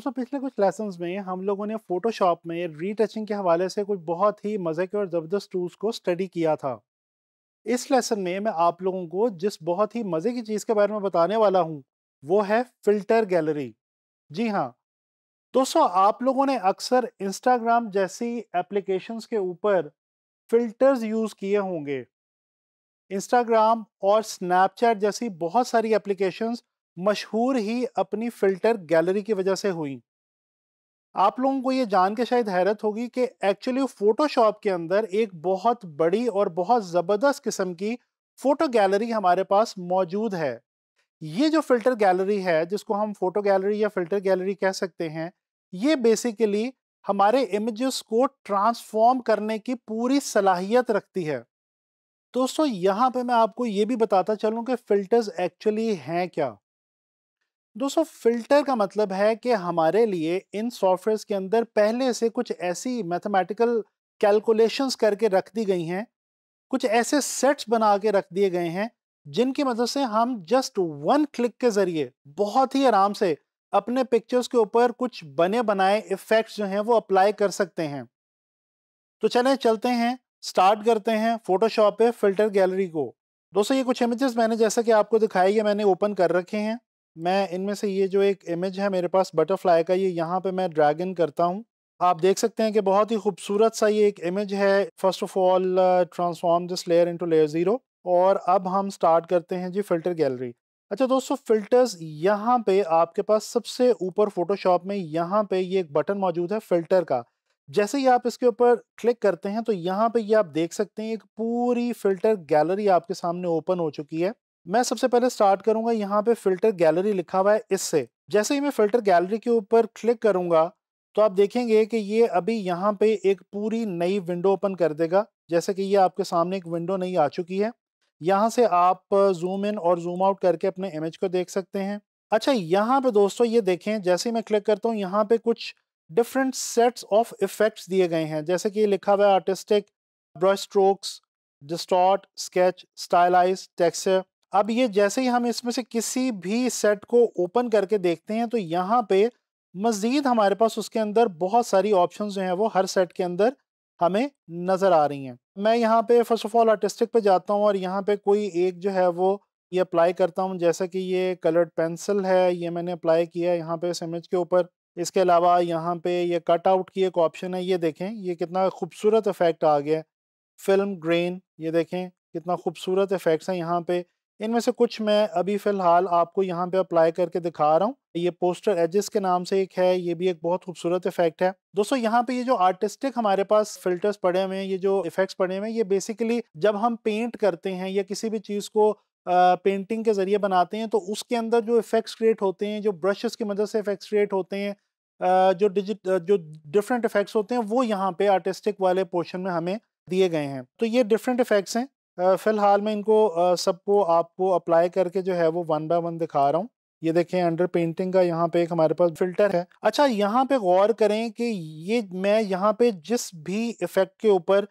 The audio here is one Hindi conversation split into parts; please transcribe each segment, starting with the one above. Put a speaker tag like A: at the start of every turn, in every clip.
A: दोस्तों पिछले कुछ लेसन में हम लोगों ने फोटोशॉप में रीटचिंग के हवाले से कुछ बहुत ही मज़े के और ज़बरदस्त टूल्स को स्टडी किया था इस लेसन में मैं आप लोगों को जिस बहुत ही मज़े की चीज़ के बारे में बताने वाला हूँ वो है फ़िल्टर गैलरी जी हाँ दोस्तों आप लोगों ने अक्सर इंस्टाग्राम जैसी एप्लीकेशंस के ऊपर फ़िल्टर्स यूज़ किए होंगे इंस्टाग्राम और स्नैपचैट जैसी बहुत सारी एप्लीकेशंस मशहूर ही अपनी फ़िल्टर गैलरी की वजह से हुई आप लोगों को ये जान के शायद हैरत होगी कि एक्चुअली फ़ोटोशॉप के अंदर एक बहुत बड़ी और बहुत ज़बरदस्त किस्म की फ़ोटो गैलरी हमारे पास मौजूद है ये जो फ़िल्टर गैलरी है जिसको हम फ़ोटो गैलरी या फ़िल्टर गैलरी कह सकते हैं ये बेसिकली हमारे इमेजेस को ट्रांसफॉर्म करने की पूरी सलाहियत रखती है दोस्तों यहाँ पे मैं आपको ये भी बताता चलूँ कि फ़िल्टर्स एक्चुअली हैं क्या दोस्तों फिल्टर का मतलब है कि हमारे लिए इन सॉफ्टवेयर्स के अंदर पहले से कुछ ऐसी मैथमेटिकल कैलकुलेशंस करके रख दी गई हैं कुछ ऐसे सेट्स बना के रख दिए गए हैं जिनकी मदद से हम जस्ट वन क्लिक के ज़रिए बहुत ही आराम से अपने पिक्चर्स के ऊपर कुछ बने बनाए इफ़ेक्ट्स जो हैं वो अप्लाई कर सकते हैं तो चलें चलते हैं स्टार्ट करते हैं फोटोशॉप पे फिल्टर गैलरी को दोस्तों ये कुछ इमेजेस मैंने जैसा कि आपको दिखाई है मैंने ओपन कर रखे हैं मैं इनमें से ये जो एक इमेज है मेरे पास बटरफ्लाई का ये यहाँ पे मैं ड्रैग इन करता हूँ आप देख सकते हैं कि बहुत ही खूबसूरत सा ये एक इमेज है first of all transform this layer into layer zero और अब हम स्टार्ट करते हैं जी फ़िल्टर गैलरी अच्छा दोस्तों फ़िल्टर्स यहाँ पे आपके पास सबसे ऊपर फोटोशॉप में यहाँ पे ये एक बटन मौजूद है फ़िल्टर का जैसे ही आप इसके ऊपर क्लिक करते हैं तो यहाँ पे ये आप देख सकते हैं एक पूरी फ़िल्टर गैलरी आपके सामने ओपन हो चुकी है मैं सबसे पहले स्टार्ट करूंगा यहाँ पे फिल्टर गैलरी लिखा हुआ है इससे जैसे ही मैं फिल्टर गैलरी के ऊपर क्लिक करूंगा तो आप देखेंगे कि ये अभी यहाँ पे एक पूरी नई विंडो ओपन कर देगा जैसे कि ये आपके सामने एक विंडो नई आ चुकी है यहाँ से आप जूम इन और जूम आउट करके अपने इमेज को देख सकते हैं अच्छा यहाँ पे दोस्तों ये देखें जैसे ही मैं क्लिक करता हूँ यहाँ पे कुछ डिफरेंट सेट्स ऑफ इफेक्ट्स दिए गए हैं जैसे कि लिखा हुआ है artistic brush strokes distort sketch stylize texture अब ये जैसे ही हम इसमें से किसी भी सेट को ओपन करके देखते हैं तो यहाँ पे मज़ीद हमारे पास उसके अंदर बहुत सारी ऑप्शन जो हैं वो हर सेट के अंदर हमें नज़र आ रही हैं मैं यहाँ पे फर्स्ट ऑफ ऑल आर्टिस्टिक पे जाता हूँ और यहाँ पे कोई एक जो है वो ये अप्लाई करता हूँ जैसे कि ये कलर्ड पेंसिल है ये मैंने अप्लाई किया है यहाँ पे इस इमेज के ऊपर इसके अलावा यहाँ पे ये कट आउट की एक ऑप्शन है ये देखें ये कितना खूबसूरत इफेक्ट आ गया फिल्म ग्रेन ये देखें कितना खूबसूरत इफेक्ट्स हैं यहाँ पे इनमें से कुछ मैं अभी फ़िलहाल आपको यहाँ पे अप्लाई करके दिखा रहा हूँ ये पोस्टर एजेस के नाम से एक है ये भी एक बहुत खूबसूरत इफेक्ट है दोस्तों यहाँ पे ये जो आर्टिस्टिक हमारे पास फिल्टर्स पड़े हुए हैं ये जो इफेक्ट्स पड़े हुए हैं ये बेसिकली जब हम पेंट करते हैं या किसी भी चीज़ को पेंटिंग के ज़रिए बनाते हैं तो उसके अंदर जो इफेक्ट्स क्रिएट होते हैं जो ब्रशेस की मदद से इफेक्ट्स क्रिएट होते हैं जो डिजिट जो डिफरेंट इफेक्ट्स होते हैं वो यहाँ पे आर्टिस्टिक वाले पोर्शन में हमें दिए गए हैं तो ये डिफरेंट इफेक्ट्स हैं फ़िलहाल मैं इनको सबको आपको अप्लाई करके जो है वो वन बाय वन दिखा रहा हूँ ये देखें अंडर पेंटिंग का यहाँ पे एक हमारे पास फिल्टर है अच्छा यहाँ पे गौर करें कि ये मैं यहाँ पे जिस भी इफेक्ट के ऊपर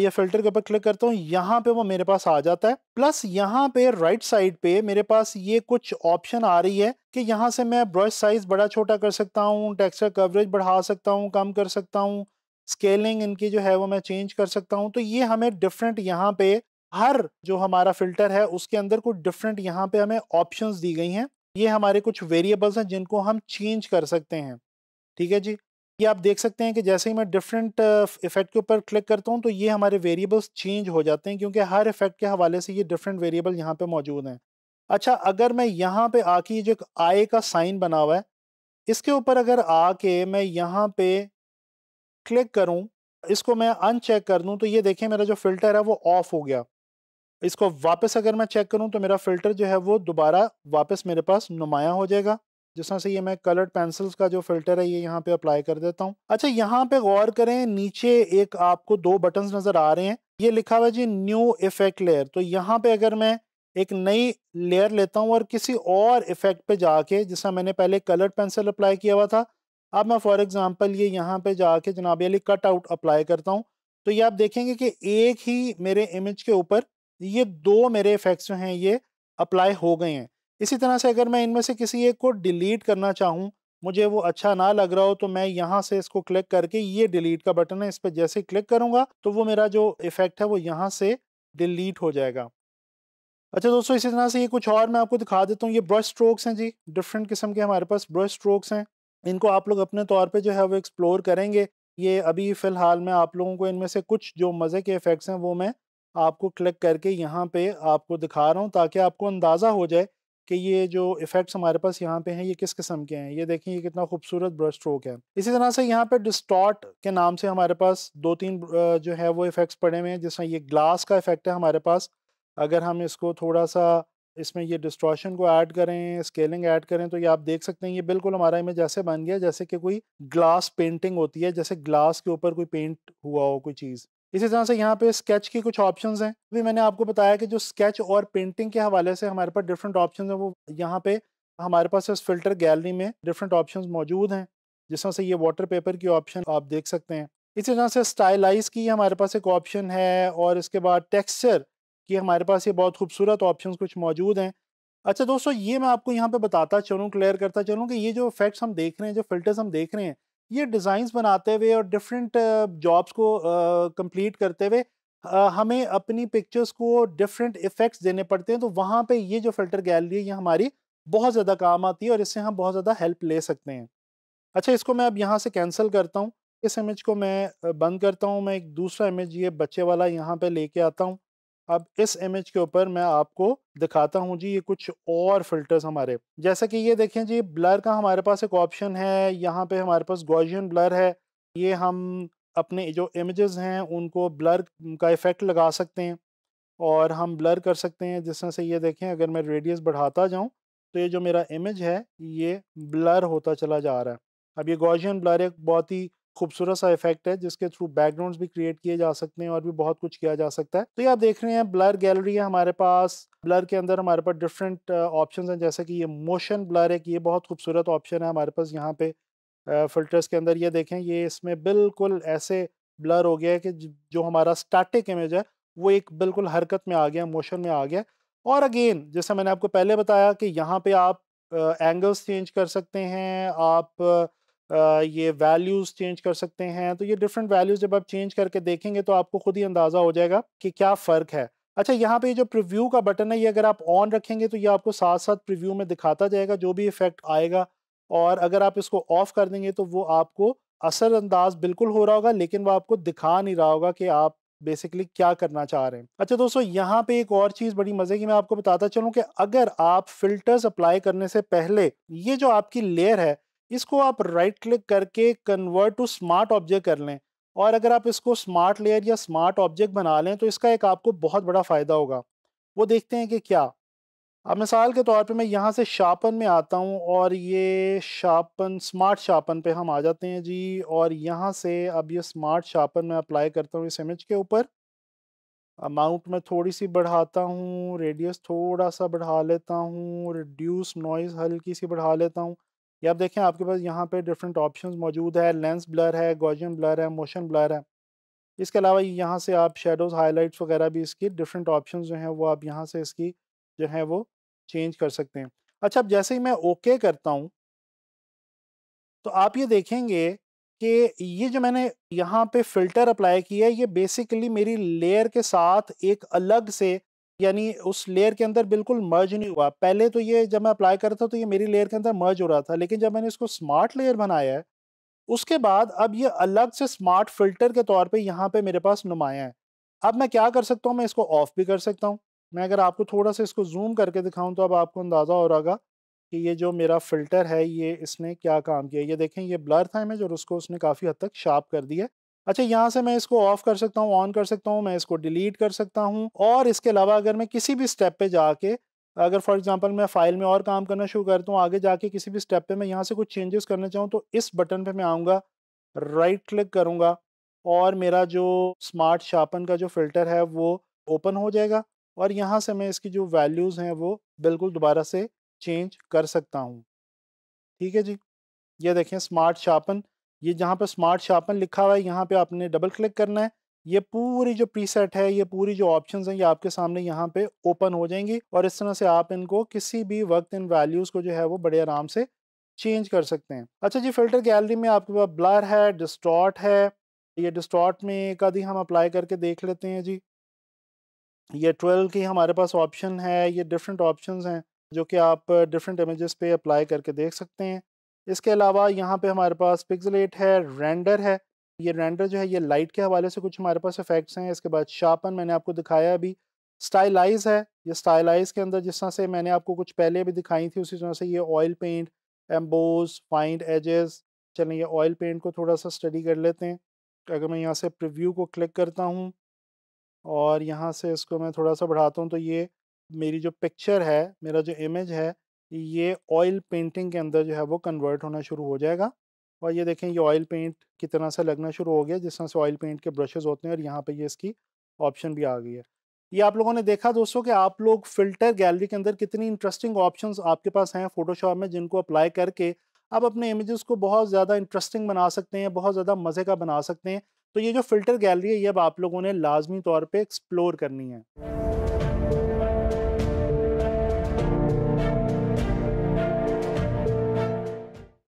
A: या फिल्टर के ऊपर क्लिक करता हूँ यहाँ पे वो मेरे पास आ जाता है प्लस यहाँ पे राइट साइड पे मेरे पास ये कुछ ऑप्शन आ रही है कि यहाँ से मैं ब्रश साइज बड़ा छोटा कर सकता हूँ टेक्सचर कवरेज बढ़ा सकता हूँ कम कर सकता हूँ स्केलिंग इनकी जो है वो मैं चेंज कर सकता हूँ तो ये हमें डिफरेंट यहाँ पे हर जो हमारा फिल्टर है उसके अंदर कुछ डिफरेंट यहाँ पे हमें ऑप्शंस दी गई हैं ये हमारे कुछ वेरिएबल्स हैं जिनको हम चेंज कर सकते हैं ठीक है जी ये आप देख सकते हैं कि जैसे ही मैं डिफरेंट इफेक्ट uh, के ऊपर क्लिक करता हूँ तो ये हमारे वेरिएबल्स चेंज हो जाते हैं क्योंकि हर इफेक्ट के हवाले से ये डिफरेंट वेरिएबल यहाँ पे मौजूद हैं अच्छा अगर मैं यहाँ पे आके ये जो एक का साइन बना हुआ है इसके ऊपर अगर आके मैं यहाँ पे क्लिक करूँ इसको मैं अनचेक कर दूँ तो ये देखें मेरा जो फिल्टर है वो ऑफ हो गया इसको वापस अगर मैं चेक करूँ तो मेरा फ़िल्टर जो है वो दोबारा वापस मेरे पास नुमाया हो जाएगा जिस तरह से ये मैं कलर्ड पेंसिल्स का जो फिल्टर है ये यहाँ पे अप्लाई कर देता हूँ अच्छा यहाँ पे गौर करें नीचे एक आपको दो बटन नज़र आ रहे हैं ये लिखा हुआ जी न्यू इफेक्ट लेयर तो यहाँ पे अगर मैं एक नई लेयर लेता हूँ और किसी और इफेक्ट पे जाके जिसका मैंने पहले कलर्ड पेंसिल अप्लाई किया हुआ था अब मैं फॉर एग्जाम्पल ये यहाँ पे जाके जनाब अली कट आउट अप्लाई करता हूँ तो ये आप देखेंगे कि एक ही मेरे इमेज के ऊपर ये दो मेरे इफ़ेक्ट्स जो हैं ये अप्लाई हो गए हैं इसी तरह से अगर मैं इनमें से किसी एक को डिलीट करना चाहूँ मुझे वो अच्छा ना लग रहा हो तो मैं यहाँ से इसको क्लिक करके ये डिलीट का बटन है इस पर जैसे क्लिक करूँगा तो वो मेरा जो इफ़ेक्ट है वो यहाँ से डिलीट हो जाएगा अच्छा दोस्तों इसी तरह से ये कुछ और मैं आपको दिखा देता हूँ ये ब्रश स्ट्रोक्स हैं जी डिफरेंट किस्म के हमारे पास ब्रश स्ट्रोक्स हैं इनको आप लोग अपने तौर पे जो है वो एक्सप्लोर करेंगे ये अभी फ़िलहाल मैं आप लोगों को इनमें से कुछ जो मज़े के इफ़ेक्ट्स हैं वो मैं आपको क्लिक करके यहाँ पे आपको दिखा रहा हूँ ताकि आपको अंदाज़ा हो जाए कि ये जो इफ़ेक्ट्स हमारे पास यहाँ पे हैं ये किस किस्म के हैं ये देखें ये कितना खूबसूरत ब्रश स्ट्रोक है इसी तरह से यहाँ पे डिस्टॉट के नाम से हमारे पास दो तीन जो है वो इफ़ेक्ट्स पड़े हुए हैं जिसमें ये ग्लास का इफ़ेक्ट है हमारे पास अगर हम इसको थोड़ा सा इसमें ये डिस्ट्रॉशन को ऐड करें स्केलिंग ऐड करें तो ये आप देख सकते हैं ये बिल्कुल हमारा इमेज ऐसे बन गया जैसे कि कोई ग्लास पेंटिंग होती है जैसे ग्लास के ऊपर कोई पेंट हुआ हो कोई चीज़ इसी तरह से यहाँ पे स्केच के कुछ ऑप्शंस हैं भी मैंने आपको बताया कि जो स्केच और पेंटिंग के हवाले से हमारे पास डिफरेंट ऑप्शन हैं वो यहाँ पे हमारे पास इस फिल्टर गैलरी में डिफरेंट ऑप्शंस मौजूद हैं जिस तरह से ये वाटर पेपर की ऑप्शन आप देख सकते हैं इसी तरह से स्टाइलाइज की हमारे पास एक ऑप्शन है और इसके बाद टेक्स्चर की हमारे पास ये बहुत खूबसूरत ऑप्शन कुछ मौजूद हैं अच्छा दोस्तों ये मैं आपको यहाँ पे बताता चलूँ क्लियर करता चलूँ कि ये जो इफेक्ट्स हम देख रहे हैं जो फिल्टर्स हम देख रहे हैं ये डिज़ाइंस बनाते हुए और डिफरेंट जॉब्स को कंप्लीट करते हुए हमें अपनी पिक्चर्स को डिफरेंट इफ़ेक्ट्स देने पड़ते हैं तो वहाँ पे ये जो फ़िल्टर गैलरी है ये हमारी बहुत ज़्यादा काम आती है और इससे हम बहुत ज़्यादा हेल्प ले सकते हैं अच्छा इसको मैं अब यहाँ से कैंसिल करता हूँ इस इमेज को मैं बंद करता हूँ मैं एक दूसरा इमेज ये बच्चे वाला यहाँ पे लेके आता हूँ अब इस इमेज के ऊपर मैं आपको दिखाता हूँ जी ये कुछ और फिल्टर्स हमारे जैसा कि ये देखें जी ब्लर का हमारे पास एक ऑप्शन है यहाँ पे हमारे पास गोजियन ब्लर है ये हम अपने जो इमेजेस हैं उनको ब्लर का इफ़ेक्ट लगा सकते हैं और हम ब्लर कर सकते हैं जिस से ये देखें अगर मैं रेडियस बढ़ाता जाऊँ तो ये जो मेरा इमेज है ये ब्लर होता चला जा रहा है अब ये गोजियन ब्लर एक बहुत ही खूबसूरत सा इफेक्ट है जिसके थ्रू बैकग्राउंड भी क्रिएट किए जा सकते हैं और भी बहुत कुछ किया जा सकता है तो ये आप देख रहे हैं ब्लर गैलरी है हमारे पास ब्लर के अंदर हमारे पास डिफरेंट ऑप्शन uh, हैं जैसे कि ये मोशन ब्लर एक ये बहुत खूबसूरत ऑप्शन है हमारे पास यहाँ पे फिल्टर्स uh, के अंदर ये देखें ये इसमें बिल्कुल ऐसे ब्लर हो गया है कि जो हमारा स्टैटिक इमेज है वो एक बिल्कुल हरकत में आ गया मोशन में आ गया और अगेन जैसे मैंने आपको पहले बताया कि यहाँ पे आप एंगल्स uh, चेंज कर सकते हैं आप ये वैल्यूज़ चेंज कर सकते हैं तो ये डिफरेंट वैल्यूज़ जब आप चेंज करके देखेंगे तो आपको खुद ही अंदाज़ा हो जाएगा कि क्या फ़र्क है अच्छा यहाँ पे जो प्रिव्यू का बटन है ये अगर आप ऑन रखेंगे तो ये आपको साथ साथ प्रिव्यू में दिखाता जाएगा जो भी इफ़ेक्ट आएगा और अगर आप इसको ऑफ़ कर देंगे तो वो आपको असरअंदाज बिल्कुल हो रहा होगा लेकिन वो आपको दिखा नहीं रहा होगा कि आप बेसिकली क्या करना चाह रहे हैं अच्छा दोस्तों यहाँ पे एक और चीज़ बड़ी मज़े की मैं आपको बताता चलूँ कि अगर आप फिल्टर्स अप्लाई करने से पहले ये जो आपकी लेयर है इसको आप राइट क्लिक करके कन्वर्ट टू स्मार्ट ऑब्जेक्ट कर लें और अगर आप इसको स्मार्ट लेयर या स्मार्ट ऑब्जेक्ट बना लें तो इसका एक आपको बहुत बड़ा फ़ायदा होगा वो देखते हैं कि क्या अब मिसाल के तौर पे मैं यहाँ से शापन में आता हूँ और ये शापन स्मार्ट शापन पे हम आ जाते हैं जी और यहाँ से अब ये स्मार्ट शार्पन में अप्लाई करता हूँ इस इमेज के ऊपर अमाउंट में थोड़ी सी बढ़ाता हूँ रेडियस थोड़ा सा बढ़ा लेता हूँ रिड्यूस नॉइज़ हल्की सी बढ़ा लेता हूँ ये आप देखें आपके पास यहाँ पे डिफरेंट ऑप्शंस मौजूद है लेंस ब्लर है गॉर्जियन ब्लर है मोशन ब्लर है इसके अलावा यहाँ से आप शेडोज़ हाईलाइट्स वगैरह भी इसकी डिफरेंट ऑप्शन जो हैं वो आप यहाँ से इसकी जो है वो चेंज कर सकते हैं अच्छा अब जैसे ही मैं ओके okay करता हूँ तो आप ये देखेंगे कि ये जो मैंने यहाँ पे फिल्टर अप्लाई किया है ये बेसिकली मेरी लेयर के साथ एक अलग से यानी उस लेयर के अंदर बिल्कुल मर्ज नहीं हुआ पहले तो ये जब मैं अप्लाई करता था तो ये मेरी लेयर के अंदर मर्ज हो रहा था लेकिन जब मैंने इसको स्मार्ट लेयर बनाया है उसके बाद अब ये अलग से स्मार्ट फिल्टर के तौर पे यहाँ पे मेरे पास नुमाया है अब मैं क्या कर सकता हूँ मैं इसको ऑफ भी कर सकता हूँ मैं अगर आपको थोड़ा सा इसको जूम करके दिखाऊँ तो अब आपको अंदाज़ा हो रहा कि ये जो मेरा फ़िल्टर है ये इसने क्या काम किया ये देखें ये ब्लर था इमेज और उसको उसने काफ़ी हद तक शार्प कर दिया अच्छा यहाँ से मैं इसको ऑफ कर सकता हूँ ऑन कर सकता हूँ मैं इसको डिलीट कर सकता हूँ और इसके अलावा अगर मैं किसी भी स्टेप पे जाके अगर फॉर एग्जांपल मैं फाइल में और काम करना शुरू करता हूँ आगे जाके किसी भी स्टेप पे मैं यहाँ से कुछ चेंजेस करना चाहूँ तो इस बटन पे मैं आऊँगा राइट क्लिक करूँगा और मेरा जो स्मार्ट शार्पन का जो फिल्टर है वो ओपन हो जाएगा और यहाँ से मैं इसकी जो वैल्यूज़ हैं वो बिल्कुल दोबारा से चेंज कर सकता हूँ ठीक है जी ये देखें स्मार्ट शार्पन ये जहाँ पे स्मार्ट शार्पन लिखा हुआ है यहाँ पे आपने डबल क्लिक करना है ये पूरी जो प्रीसेट है ये पूरी जो ऑप्शंस हैं ये आपके सामने यहाँ पे ओपन हो जाएंगी और इस तरह से आप इनको किसी भी वक्त इन वैल्यूज़ को जो है वो बड़े आराम से चेंज कर सकते हैं अच्छा जी फिल्टर गैलरी में आपके पास ब्लर है डिस्टॉट है ये डिस्टॉट में का आधी हम अप्लाई करके देख लेते हैं जी ये ट्वेल्व की हमारे पास ऑप्शन है ये डिफरेंट ऑप्शन हैं जो कि आप डिफरेंट इमेज पे अप्लाई करके देख सकते हैं इसके अलावा यहाँ पे हमारे पास पिक्सलेट है रेंडर है ये रेंडर जो है ये लाइट के हवाले से कुछ हमारे पास इफेक्ट्स हैं इसके बाद शार्पन मैंने आपको दिखाया अभी स्टाइलाइज है ये स्टाइलाइज के अंदर जिस तरह से मैंने आपको कुछ पहले भी दिखाई थी उसी तरह से ये oil paint emboss find edges चलें ये ऑयल पेंट को थोड़ा सा स्टडी कर लेते हैं अगर मैं यहाँ से प्रिव्यू को क्लिक करता हूँ और यहाँ से इसको मैं थोड़ा सा बढ़ाता हूँ तो ये मेरी जो पिक्चर है मेरा जो इमेज है ये ऑयल पेंटिंग के अंदर जो है वो कन्वर्ट होना शुरू हो जाएगा और ये देखें ये ऑयल पेंट की तरह से लगना शुरू हो गया जिस तरह से ऑयल पेंट के ब्रशेज़ होते हैं और यहाँ पर ये इसकी ऑप्शन भी आ गई है ये आप लोगों ने देखा दोस्तों कि आप लोग फ़िल्टर गैलरी के अंदर कितनी इंटरेस्टिंग ऑप्शंस आपके पास हैं फ़ोटोशॉप में जिनको अप्लाई करके आप अपने इमेजेस को बहुत ज़्यादा इंटरेस्टिंग बना सकते हैं बहुत ज़्यादा मज़े का बना सकते हैं तो ये जो फ़िल्टर गैलरी है ये अब आप लोगों ने लाजमी तौर पर एक्सप्लोर करनी है